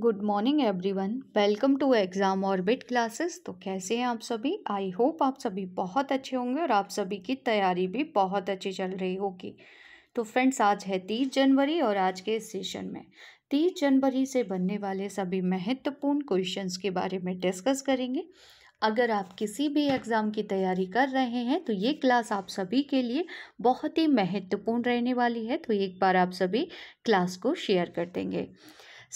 good morning everyone welcome to exam orbit classes तो कैसे हैं आप सभी आई होप आप सभी बहुत अच्छे होंगे और आप सभी की तैयारी भी बहुत अच्छी चल रही होगी तो फ्रेंड्स आज है तीस जनवरी और आज के इस सेशन में तीस जनवरी से बनने वाले सभी महत्वपूर्ण क्वेश्चंस के बारे में डिस्कस करेंगे अगर आप किसी भी एग्ज़ाम की तैयारी कर रहे हैं तो ये क्लास आप सभी के लिए बहुत ही महत्वपूर्ण रहने वाली है तो एक बार आप सभी क्लास को शेयर कर देंगे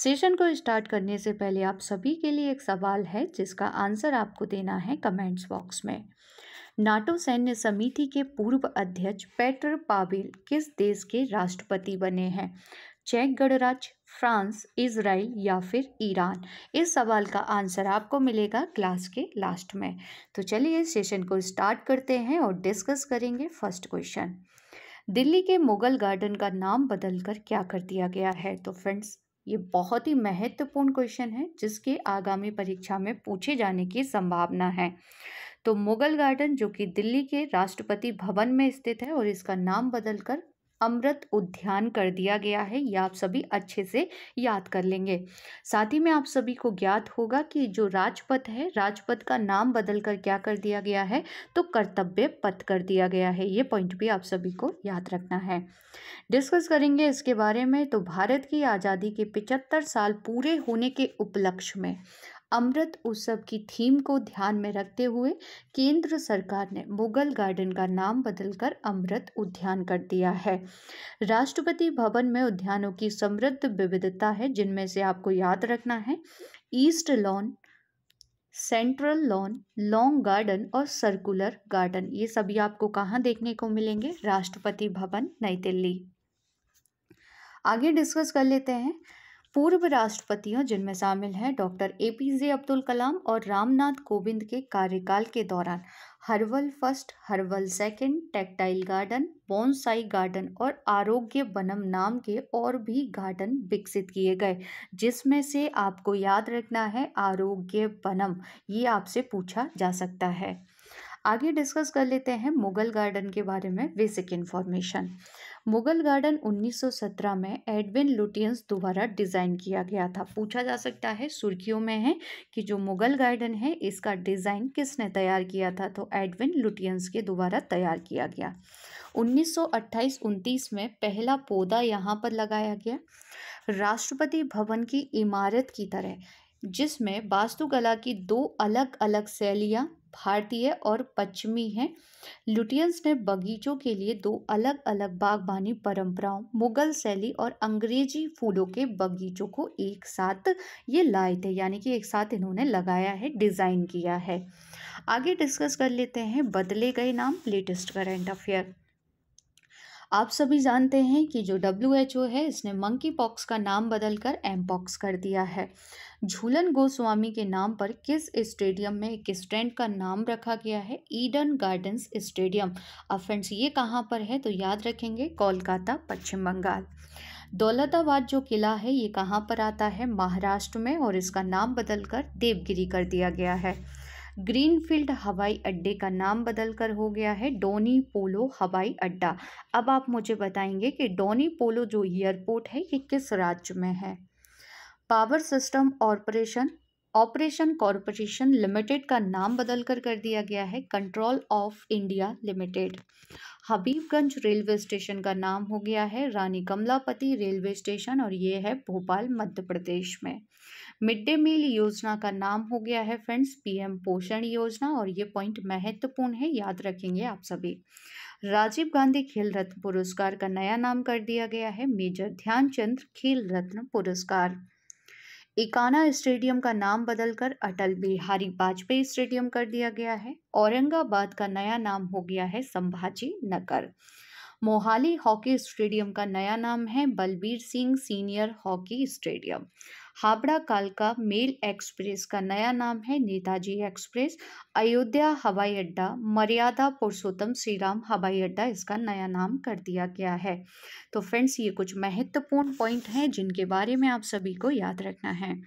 सेशन को स्टार्ट करने से पहले आप सभी के लिए एक सवाल है जिसका आंसर आपको देना है कमेंट्स बॉक्स में नाटो सैन्य समिति के पूर्व अध्यक्ष पेटर पाविल किस देश के राष्ट्रपति बने हैं चेक गणराज्य फ्रांस इसराइल या फिर ईरान इस सवाल का आंसर आपको मिलेगा क्लास के लास्ट में तो चलिए सेशन को स्टार्ट करते हैं और डिस्कस करेंगे फर्स्ट क्वेश्चन दिल्ली के मुगल गार्डन का नाम बदलकर क्या कर दिया गया है तो फ्रेंड्स ये बहुत ही महत्वपूर्ण क्वेश्चन है जिसके आगामी परीक्षा में पूछे जाने की संभावना है तो मुगल गार्डन जो कि दिल्ली के राष्ट्रपति भवन में स्थित है और इसका नाम बदलकर अमृत उद्यान कर दिया गया है यह आप सभी अच्छे से याद कर लेंगे साथ ही में आप सभी को ज्ञात होगा कि जो राजपथ है राजपथ का नाम बदल कर क्या कर दिया गया है तो कर्तव्य पथ कर दिया गया है ये पॉइंट भी आप सभी को याद रखना है डिस्कस करेंगे इसके बारे में तो भारत की आज़ादी के पिचहत्तर साल पूरे होने के उपलक्ष्य में अमृत उत्सव की थीम को ध्यान में रखते हुए केंद्र सरकार ने मुगल गार्डन का नाम बदलकर अमृत उद्यान कर दिया है राष्ट्रपति भवन में उद्यानों की समृद्ध विविधता है जिनमें से आपको याद रखना है east lawn central lawn long garden और सर्कुलर गार्डन ये सभी आपको कहाँ देखने को मिलेंगे राष्ट्रपति भवन नई दिल्ली आगे डिस्कस कर लेते हैं पूर्व राष्ट्रपतियों जिनमें शामिल हैं doctor A P J Abdul Kalam और रामनाथ कोविंद के कार्यकाल के दौरान herbal first herbal second tactile garden bonsai garden और आरोग्य बनम नाम के और भी गार्डन विकसित किए गए जिसमें से आपको याद रखना है आरोग्य बनम ये आपसे पूछा जा सकता है आगे डिस्कस कर लेते हैं मुगल गार्डन के बारे में बेसिक इन्फॉर्मेशन मुगल गार्डन 1917 में एडविन लुटियंस द्वारा डिज़ाइन किया गया था पूछा जा सकता है सुर्खियों में है कि जो मुगल गार्डन है इसका डिज़ाइन किसने तैयार किया था तो एडविन लुटियंस के द्वारा तैयार किया गया 1928-29 में पहला पौधा यहाँ पर लगाया गया राष्ट्रपति भवन की इमारत की तरह जिसमें वास्तुकला की दो अलग अलग शैलियाँ भारतीय और पश्चिमी हैं लुटियंस ने बगीचों के लिए दो अलग अलग बागबानी परंपराओं मुगल शैली और अंग्रेजी फूलों के बगीचों को एक साथ ये लाए थे यानी कि एक साथ इन्होंने लगाया है डिज़ाइन किया है आगे डिस्कस कर लेते हैं बदले गए नाम लेटेस्ट करेंट अफेयर आप सभी जानते हैं कि जो डब्ल्यू है इसने मंकी पॉक्स का नाम बदलकर एम पॉक्स कर दिया है झूलन गोस्वामी के नाम पर किस स्टेडियम में एक स्टैंड का नाम रखा गया है ईडन गार्डन्स स्टेडियम अब फ्रेंड्स ये कहाँ पर है तो याद रखेंगे कोलकाता पश्चिम बंगाल दौलताबाद जो किला है ये कहाँ पर आता है महाराष्ट्र में और इसका नाम बदलकर देवगिरी कर दिया गया है ग्रीनफील्ड हवाई अड्डे का नाम बदलकर हो गया है डोनी पोलो हवाई अड्डा अब आप मुझे बताएंगे कि डोनी पोलो जो एयरपोर्ट है ये किस राज्य में है power system operation operation corporation limited का नाम बदलकर कर दिया गया है control of India limited Habibganj railway station का नाम हो गया है रानी कमलापति रेलवे स्टेशन और ये है भोपाल मध्य प्रदेश में मिड डे मील योजना का नाम हो गया है फ्रेंड्स पीएम पोषण योजना और ये पॉइंट महत्वपूर्ण है याद रखेंगे आप सभी राजीव गांधी खेल रत्न पुरस्कार का नया नाम कर दिया गया है मेजर ध्यानचंद खेल रत्न पुरस्कार इकाना स्टेडियम का नाम बदलकर अटल बिहारी वाजपेयी स्टेडियम कर दिया गया है औरंगाबाद का नया नाम हो गया है संभाजी नगर मोहाली हॉकी स्टेडियम का नया नाम है Balbir Singh senior hockey stadium Howrah कालका मेल एक्सप्रेस का नया नाम है नेताजी एक्सप्रेस अयोध्या हवाई अड्डा मर्यादा पुरुषोत्तम श्रीराम हवाई अड्डा इसका नया नाम कर दिया गया है तो फ्रेंड्स ये कुछ महत्वपूर्ण पॉइंट हैं जिनके बारे में आप सभी को याद रखना है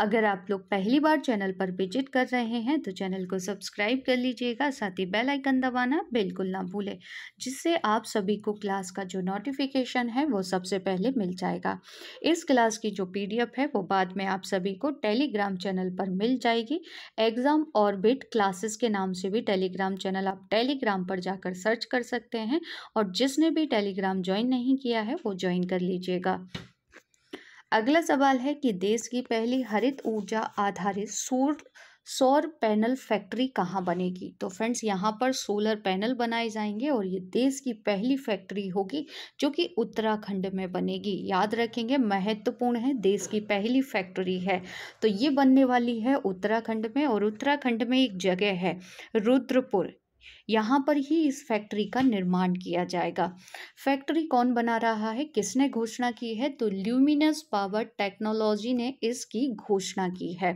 अगर आप लोग पहली बार चैनल पर विजिट कर रहे हैं तो चैनल को सब्सक्राइब कर लीजिएगा साथ ही बेल आइकन दबाना बिल्कुल ना भूलें जिससे आप सभी को क्लास का जो नोटिफिकेशन है वो सबसे पहले मिल जाएगा इस क्लास की जो पीडीएफ है वो बाद में आप सभी को टेलीग्राम चैनल पर मिल जाएगी एग्ज़ाम ऑर्बिट क्लासेस के नाम से भी टेलीग्राम चैनल आप टेलीग्राम पर जाकर सर्च कर सकते हैं और जिसने भी टेलीग्राम ज्वाइन नहीं किया है वो ज्वाइन कर लीजिएगा अगला सवाल है कि देश की पहली हरित ऊर्जा आधारित सौर सौर पैनल फैक्ट्री कहाँ बनेगी तो फ्रेंड्स यहाँ पर सोलर पैनल बनाए जाएंगे और ये देश की पहली फैक्ट्री होगी जो कि उत्तराखंड में बनेगी याद रखेंगे महत्वपूर्ण है देश की पहली फैक्ट्री है तो ये बनने वाली है उत्तराखंड में और उत्तराखंड में एक जगह है रुद्रपुर यहाँ पर ही इस फैक्ट्री का निर्माण किया जाएगा फैक्ट्री कौन बना रहा है किसने घोषणा की है तो ल्यूमिनस पावर टेक्नोलॉजी ने इसकी घोषणा की है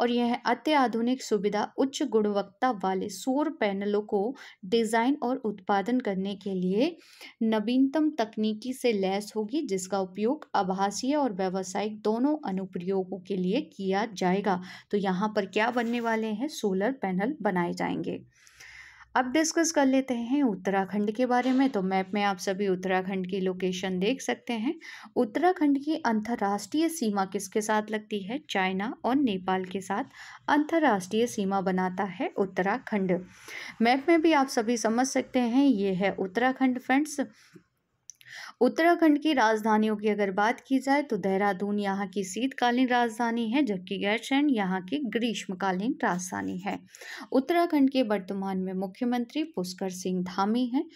और यह अत्याधुनिक सुविधा उच्च गुणवत्ता वाले सौर पैनलों को डिज़ाइन और उत्पादन करने के लिए नवीनतम तकनीकी से लैस होगी जिसका उपयोग आभासीय और व्यावसायिक दोनों अनुप्रयोगों के लिए किया जाएगा तो यहाँ पर क्या बनने वाले हैं सोलर पैनल बनाए जाएंगे अब डिस्कस कर लेते हैं उत्तराखंड के बारे में तो मैप में आप सभी उत्तराखंड की लोकेशन देख सकते हैं उत्तराखंड की अंतर्राष्ट्रीय सीमा किसके साथ लगती है चाइना और नेपाल के साथ अंतर्राष्ट्रीय सीमा बनाता है उत्तराखंड मैप में भी आप सभी समझ सकते हैं ये है उत्तराखंड फ्रेंड्स उत्तराखंड की राजधानियों की अगर बात की जाए तो देहरादून यहाँ की शीतकालीन राजधानी है जबकि गैरसैन यहाँ की ग्रीष्मकालीन राजधानी है उत्तराखंड के वर्तमान में मुख्यमंत्री पुष्कर सिंह धामी हैं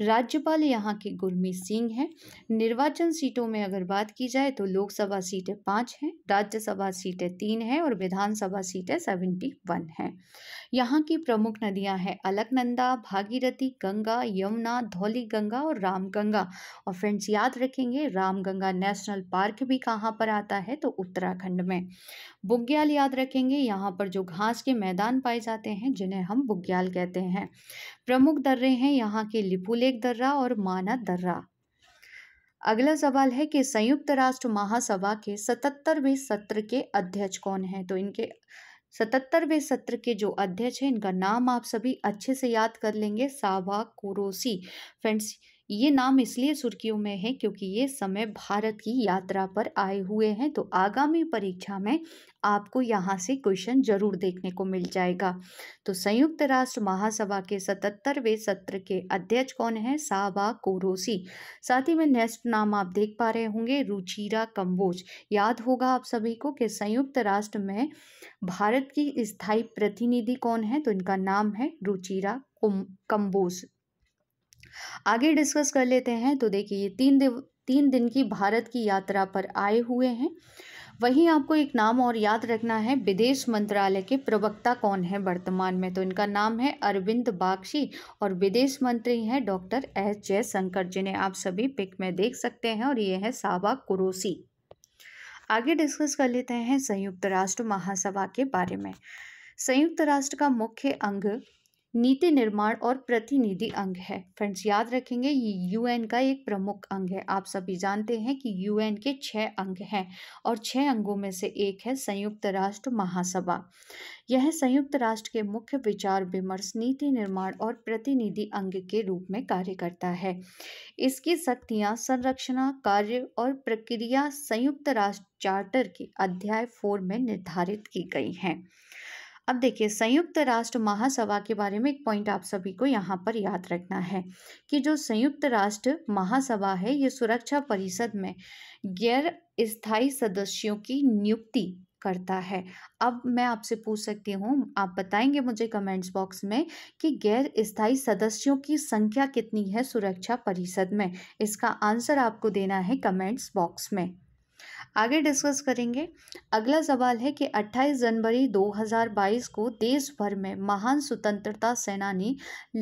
राज्यपाल यहाँ के गुरमीत सिंह हैं निर्वाचन सीटों में अगर बात की जाए तो लोकसभा सीटें पाँच हैं राज्यसभा सीटें तीन हैं और विधानसभा सीटें सेवेंटी वन हैं यहाँ की प्रमुख नदियाँ हैं अलकनंदा भागीरथी गंगा यमुना धौली गंगा और रामगंगा और फ्रेंड्स याद रखेंगे रामगंगा नेशनल पार्क भी कहाँ पर आता है तो उत्तराखंड में बुग्याल याद रखेंगे यहाँ पर जो घास के मैदान पाए जाते हैं जिन्हें हम बुग्याल कहते हैं प्रमुख दर्रे हैं यहाँ के लिपुले अतिरेक दर्रा और माना दर्रा अगला सवाल है कि संयुक्त राष्ट्र महासभा के सतहत्तरवें सत्र के अध्यक्ष कौन हैं तो इनके सतहत्तरवें सत्र के जो अध्यक्ष हैं इनका नाम आप सभी अच्छे से याद कर लेंगे साभा कुरोसी फ्रेंड्स ये नाम इसलिए सुर्खियों में है क्योंकि ये समय भारत की यात्रा पर आए हुए हैं तो आगामी परीक्षा में आपको यहाँ से क्वेश्चन जरूर देखने को मिल जाएगा तो संयुक्त राष्ट्र महासभा के सतहत्तरवें सत्र के अध्यक्ष कौन है साबा कोरोसी साथ ही में नेक्स्ट नाम आप देख पा रहे होंगे रुचिरा कम्बोज याद होगा आप सभी को कि संयुक्त राष्ट्र में भारत की स्थायी प्रतिनिधि कौन है तो इनका नाम है रुचिरा कम्बोज आगे डिस्कस कर लेते हैं तो देखिए ये तीन दिन तीन दिन की भारत की यात्रा पर आए हुए हैं वहीं आपको एक नाम और याद रखना है विदेश मंत्रालय के प्रवक्ता कौन है वर्तमान में तो इनका नाम है अरविंद बागशी और विदेश मंत्री हैं डॉक्टर एस जयशंकर जिन्हें आप सभी पिक में देख सकते हैं और ये है साबा कुरोसी आगे डिस्कस कर लेते हैं संयुक्त राष्ट्र महासभा के बारे में संयुक्त राष्ट्र का मुख्य अंग नीति निर्माण और प्रतिनिधि अंग है फ्रेंड्स याद रखेंगे ये यूएन का एक प्रमुख अंग है आप सभी जानते हैं कि यूएन के छः अंग हैं और छः अंगों में से एक है संयुक्त राष्ट्र महासभा यह संयुक्त राष्ट्र के मुख्य विचार विमर्श नीति निर्माण और प्रतिनिधि अंग के रूप में कार्य करता है इसकी शक्तियाँ संरक्षणा कार्य और प्रक्रिया संयुक्त राष्ट्र चार्टर के अध्याय फोर में निर्धारित की गई हैं अब देखिए संयुक्त राष्ट्र महासभा के बारे में एक पॉइंट आप सभी को यहाँ पर याद रखना है कि जो संयुक्त राष्ट्र महासभा है ये सुरक्षा परिषद में गैर स्थायी सदस्यों की नियुक्ति करता है अब मैं आपसे पूछ सकती हूँ आप बताएंगे मुझे कमेंट्स बॉक्स में कि गैर स्थायी सदस्यों की संख्या कितनी है सुरक्षा परिषद में इसका आंसर आपको देना है कमेंट्स बॉक्स में आगे डिस्कस करेंगे अगला सवाल है कि 28 जनवरी 2022 को देश भर में महान स्वतंत्रता सेनानी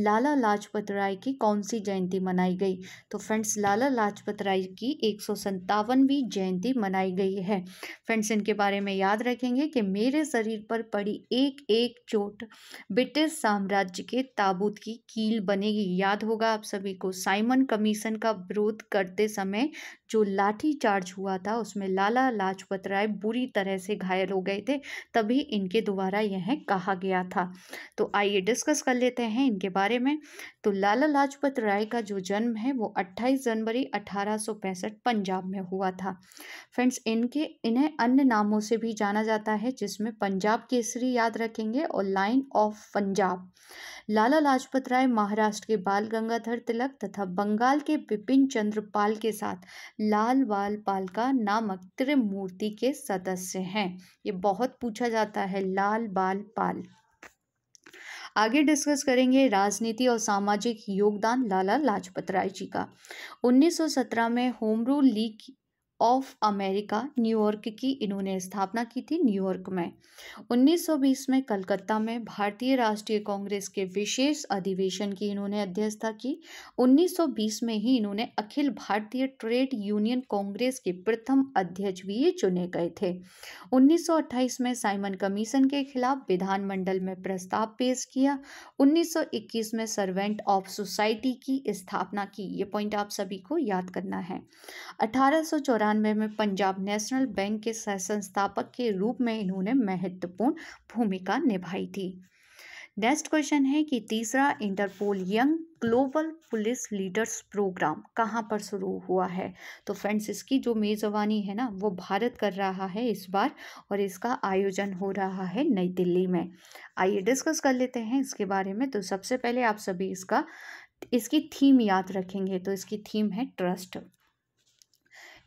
लाला लाजपत राय की कौन सी जयंती मनाई गई तो फ्रेंड्स लाला लाजपत राय की एक जयंती मनाई गई है फ्रेंड्स इनके बारे में याद रखेंगे कि मेरे शरीर पर पड़ी एक एक चोट ब्रिटिश साम्राज्य के ताबूत की कील बनेगी याद होगा आप सभी को साइमन कमीशन का विरोध करते समय जो लाठी चार्ज हुआ था उसमें लाला लाजपत राय बुरी तरह से घायल हो गए थे तभी इनके द्वारा यह कहा गया था तो आइए डिस्कस कर लेते हैं इनके बारे में तो लाला लाजपत राय का जो जन्म है वो 28 जनवरी 1865 पंजाब में हुआ था फ्रेंड्स इनके इन्हें अन्य नामों से भी जाना जाता है जिसमें पंजाब केसरी याद रखेंगे और लाइन ऑफ पंजाब लाला लाजपत राय महाराष्ट्र के बाल गंगाधर तिलक तथा बंगाल के विपिन चंद्र पाल के साथ लाल बाल पालका नामक त्रिमूर्ति के सदस्य हैं ये बहुत पूछा जाता है लाल बाल पाल आगे डिस्कस करेंगे राजनीति और सामाजिक योगदान लाला लाजपत राय जी का 1917 में home rule league of America New York की इन्होंने स्थापना की थी न्यूयॉर्क में 1920 में कलकत्ता में भारतीय राष्ट्रीय कांग्रेस के विशेष अधिवेशन की इन्होंने अध्यक्षता की 1920 में ही इन्होंने अखिल भारतीय ट्रेड यूनियन कांग्रेस के प्रथम अध्यक्ष भी चुने गए थे 1928 में साइमन कमीशन के खिलाफ विधानमंडल में प्रस्ताव पेश किया उन्नीस में सर्वेंट ऑफ सोसाइटी की स्थापना की ये पॉइंट आप सभी को याद करना है अठारह में पंजाब नेशनल बैंक के सह संस्थापक के रूप में इन्होंने महत्वपूर्ण भूमिका निभाई थी नेक्स्ट क्वेश्चन है कि तीसरा Interpol young global police leaders program कहाँ पर शुरू हुआ है तो फ्रेंड्स इसकी जो मेज़बानी है ना वो भारत कर रहा है इस बार और इसका आयोजन हो रहा है नई दिल्ली में आइए डिस्कस कर लेते हैं इसके बारे में तो सबसे पहले आप सभी इसका इसकी थीम याद रखेंगे तो इसकी थीम है trust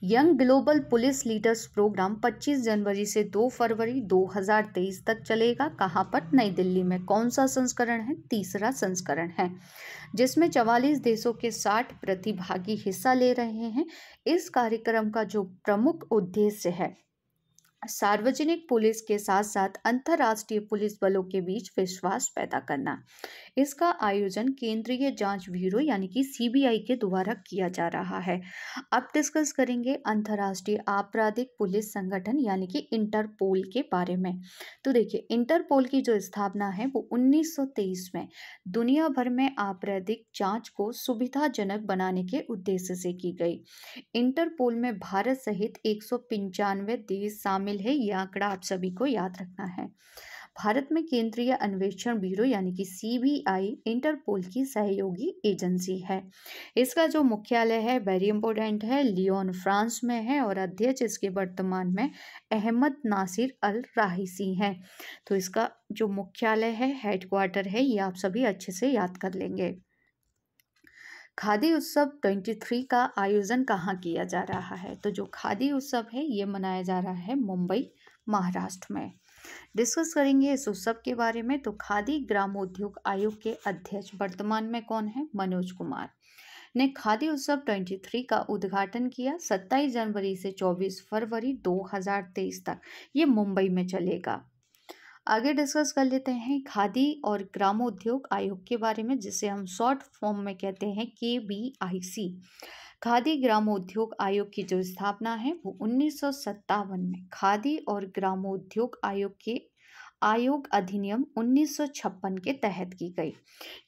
young global police leaders program 25 जनवरी से 2 फरवरी 2023 तक चलेगा कहाँ पर नई दिल्ली में कौन सा संस्करण है तीसरा संस्करण है जिसमें 44 देशों के 60 प्रतिभागी हिस्सा ले रहे हैं इस कार्यक्रम का जो प्रमुख उद्देश्य है सार्वजनिक पुलिस के साथ साथ अंतर्राष्ट्रीय पुलिस बलों के बीच विश्वास पैदा करना इसका आयोजन केंद्रीय जांच ब्यूरो यानी कि सीबीआई के द्वारा किया जा रहा है अब डिस्कस करेंगे अंतर्राष्ट्रीय आपराधिक पुलिस संगठन यानी कि इंटरपोल के बारे में तो देखिए इंटरपोल की जो स्थापना है वो उन्नीस में दुनिया भर में आपराधिक जांच को सुविधाजनक बनाने के उद्देश्य से की गई इंटरपोल में भारत सहित एक देश शामिल शामिल है ये आंकड़ा आप सभी को याद रखना है भारत में केंद्रीय अन्वेषण ब्यूरो यानी कि सीबीआई इंटरपोल की सहयोगी एजेंसी है इसका जो मुख्यालय है वेरी इंपॉर्टेंट है लियोन फ्रांस में है और अध्यक्ष इसके वर्तमान में अहमद नासिर अल राहिसी हैं तो इसका जो मुख्यालय है हेडक्वार्टर है ये आप सभी अच्छे से याद कर लेंगे खादी उत्सव 23 का आयोजन कहाँ किया जा रहा है तो जो खादी उत्सव है ये मनाया जा रहा है मुंबई महाराष्ट्र में डिस्कस करेंगे इस उत्सव के बारे में तो खादी ग्रामोद्योग आयोग के अध्यक्ष वर्तमान में कौन है मनोज कुमार ने खादी उत्सव 23 का उद्घाटन किया 27 जनवरी से 24 फरवरी 2023 तक ये मुंबई में चलेगा आगे डिस्कस कर लेते हैं खादी और ग्रामोद्योग आयोग के बारे में जिसे हम शॉर्ट फॉर्म में कहते हैं के बी आई सी खादी ग्रामोद्योग आयोग की जो स्थापना है वो उन्नीस में खादी और ग्रामोद्योग आयोग के आयोग अधिनियम 1956 के तहत की गई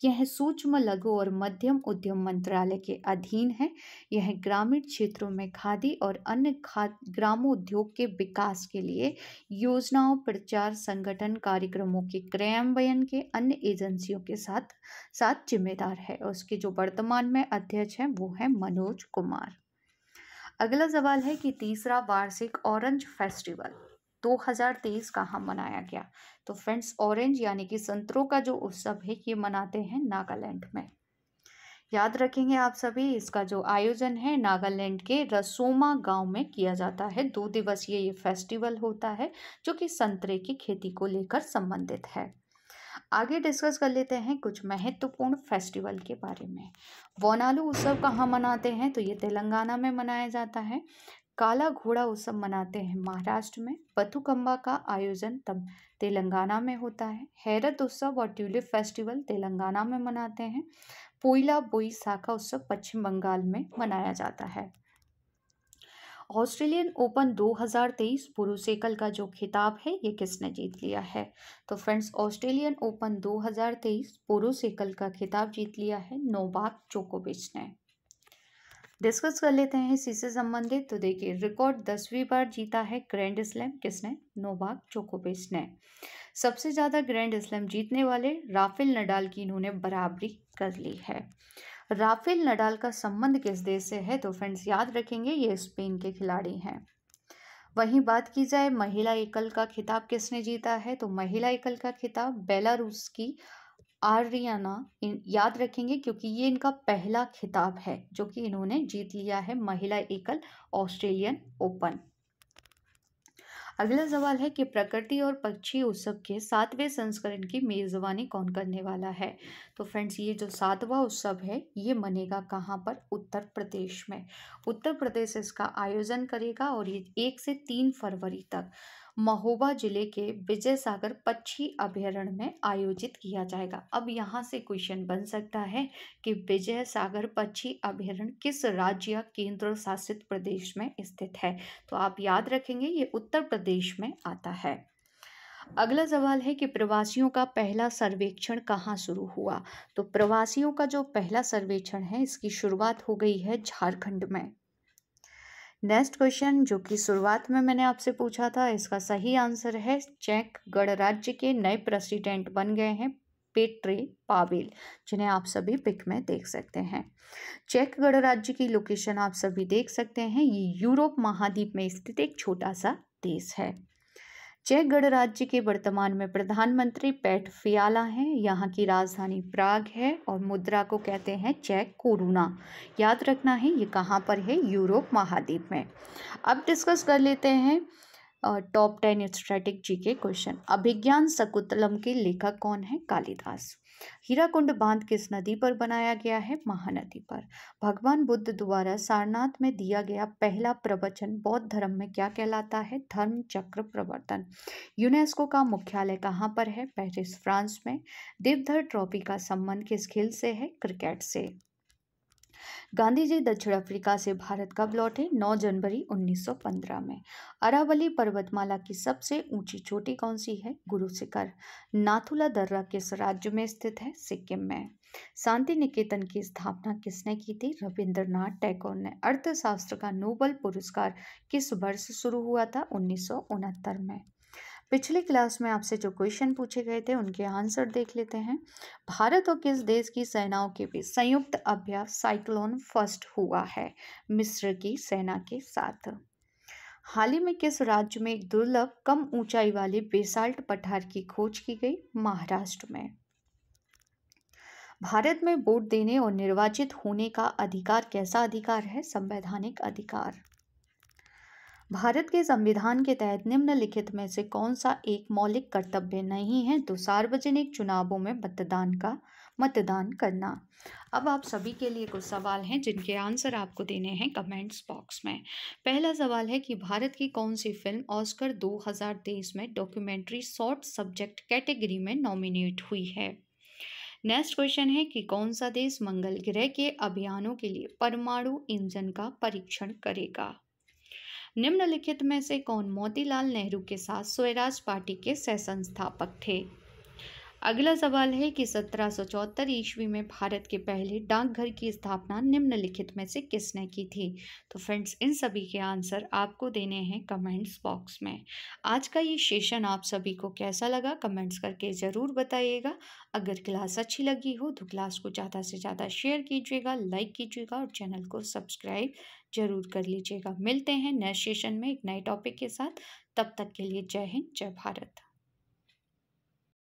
यह सूक्ष्म लघु और मध्यम उद्यम मंत्रालय के अधीन है यह ग्रामीण क्षेत्रों में खादी और अन्य खाद ग्रामोद्योग के विकास के लिए योजनाओं प्रचार संगठन कार्यक्रमों के क्रियान्वयन के अन्य एजेंसियों के साथ साथ जिम्मेदार है उसके जो वर्तमान में अध्यक्ष हैं वो हैं मनोज कुमार अगला सवाल है कि तीसरा वार्षिक ऑरेंज फेस्टिवल 2023 का हम मनाया गया तो फ्रेंड्स ऑरेंज यानी कि संतरों का जो उत्सव है ये मनाते हैं नागालैंड में याद रखेंगे आप सभी इसका जो आयोजन है नागालैंड के रसोमा गांव में किया जाता है दो दिवसीय ये फेस्टिवल होता है जो कि संतरे की खेती को लेकर संबंधित है आगे डिस्कस कर लेते हैं कुछ महत्वपूर्ण फेस्टिवल के बारे में वोनालू उत्सव कहाँ मनाते हैं तो ये तेलंगाना में मनाया जाता है काला घोड़ा उत्सव मनाते हैं महाराष्ट्र में बथुकम्बा का आयोजन तब तेलंगाना में होता है हैरत उत्सव और ट्यूलिप फेस्टिवल तेलंगाना में मनाते हैं पोइला बोई साखा उत्सव पश्चिम बंगाल में मनाया जाता है ऑस्ट्रेलियन ओपन 2023 पुरुष एकल का जो खिताब है ये किसने जीत लिया है तो फ्रेंड्स ऑस्ट्रेलियन ओपन 2023 पुरुष एकल का खिताब जीत लिया है नोबाक जोकोविच ने डिस्कस कर लेते हैं इसी से संबंधित तो देखिए रिकॉर्ड दसवीं बार जीता है ग्रैंड स्लैम किसने नोबाक जोकोविच ने सबसे ज़्यादा ग्रैंड स्लैम जीतने वाले राफेल नडाल की इन्होंने बराबरी कर ली है राफेल नडाल का संबंध किस देश से है तो फ्रेंड्स याद रखेंगे ये स्पेन के खिलाड़ी हैं वहीं बात की जाए महिला एकल का खिताब किसने जीता है तो महिला एकल का खिताब बेलारूस की आर्याना याद रखेंगे क्योंकि ये इनका पहला खिताब है जो कि इन्होंने जीत लिया है महिला एकल ऑस्ट्रेलियन ओपन अगला सवाल है कि प्रकृति और पक्षी उत्सव के सातवें संस्करण की मेज़बानी कौन करने वाला है तो फ्रेंड्स ये जो सातवां उत्सव है ये मनेगा कहाँ पर उत्तर प्रदेश में उत्तर प्रदेश इसका आयोजन करेगा और ये एक से तीन फरवरी तक महोबा जिले के विजय सागर पक्षी अभ्यारण्य में आयोजित किया जाएगा अब यहाँ से क्वेश्चन बन सकता है कि विजय सागर पक्षी अभ्यारण्य किस राज्य या केंद्र शासित प्रदेश में स्थित है तो आप याद रखेंगे ये उत्तर प्रदेश में आता है अगला सवाल है कि प्रवासियों का पहला सर्वेक्षण कहाँ शुरू हुआ तो प्रवासियों का जो पहला सर्वेक्षण है इसकी शुरुआत हो गई है झारखंड में नेक्स्ट क्वेश्चन जो कि शुरुआत में मैंने आपसे पूछा था इसका सही आंसर है चेक गणराज्य के नए प्रेसिडेंट बन गए हैं पेट्री पावेल जिन्हें आप सभी पिक में देख सकते हैं चेक गणराज्य की लोकेशन आप सभी देख सकते हैं ये यूरोप महाद्वीप में स्थित एक छोटा सा देश है चेक गणराज्य के वर्तमान में प्रधानमंत्री पेट फियाला हैं यहाँ की राजधानी प्राग है और मुद्रा को कहते हैं चेक कोरोना याद रखना है ये कहाँ पर है यूरोप महाद्वीप में अब डिस्कस कर लेते हैं टॉप टेन स्ट्रेटेजी के क्वेश्चन अभिज्ञान शकुतलम के लेखक कौन है कालिदास हीराकुंड बांध किस नदी पर बनाया गया है महानदी पर भगवान बुद्ध द्वारा सारनाथ में दिया गया पहला प्रवचन बौद्ध धर्म में क्या कहलाता है धर्म चक्र प्रवर्तन यूनेस्को का मुख्यालय कहाँ पर है पेरिस फ्रांस में देवधर ट्रॉफी का संबंध किस खेल से है क्रिकेट से गांधी जी दक्षिण अफ्रीका से भारत कब लौटे 9 जनवरी 1915 में अरावली पर्वतमाला की सबसे ऊंची चोटी कौन सी है गुरु शिखर नाथुला दर्रा किस राज्य में स्थित है सिक्किम में शांति निकेतन की स्थापना किसने की थी रविंद्रनाथ टैगोर ने अर्थशास्त्र का नोबल पुरस्कार किस वर्ष शुरू हुआ था उन्नीस में पिछली क्लास में आपसे जो क्वेश्चन पूछे गए थे उनके आंसर देख लेते हैं भारत और किस देश की सेनाओं के बीच संयुक्त अभ्यास साइक्लोन फर्स्ट हुआ है मिस्र की सेना के साथ हाल ही में किस राज्य में एक दुर्लभ कम ऊंचाई वाले बेसाल्ट पठार की खोज की गई महाराष्ट्र में भारत में वोट देने और निर्वाचित होने का अधिकार कैसा अधिकार है संवैधानिक अधिकार भारत के संविधान के तहत निम्नलिखित में से कौन सा एक मौलिक कर्तव्य नहीं है तो सार्वजनिक चुनावों में मतदान का मतदान करना अब आप सभी के लिए कुछ सवाल हैं जिनके आंसर आपको देने हैं कमेंट्स बॉक्स में पहला सवाल है कि भारत की कौन सी फिल्म ऑस्कर 2023 में डॉक्यूमेंट्री शॉर्ट सब्जेक्ट कैटेगरी में नॉमिनेट हुई है नेक्स्ट क्वेश्चन है कि कौन सा देश मंगल ग्रह के अभियानों के लिए परमाणु इंजन का परीक्षण करेगा निम्नलिखित में से कौन मोतीलाल नेहरू के साथ स्वराज पार्टी के सह संस्थापक थे अगला सवाल है कि सत्रह सौ चौहत्तर ईस्वी में भारत के पहले डाकघर की स्थापना निम्नलिखित में से किसने की थी तो फ्रेंड्स इन सभी के आंसर आपको देने हैं कमेंट्स बॉक्स में आज का ये सेशन आप सभी को कैसा लगा कमेंट्स करके ज़रूर बताइएगा अगर क्लास अच्छी लगी हो तो क्लास को ज़्यादा से ज़्यादा शेयर कीजिएगा लाइक कीजिएगा और चैनल को सब्सक्राइब जरूर कर लीजिएगा मिलते हैं नेक्स्ट सेशन में एक नए टॉपिक के साथ तब तक के लिए जय हिंद जय भारत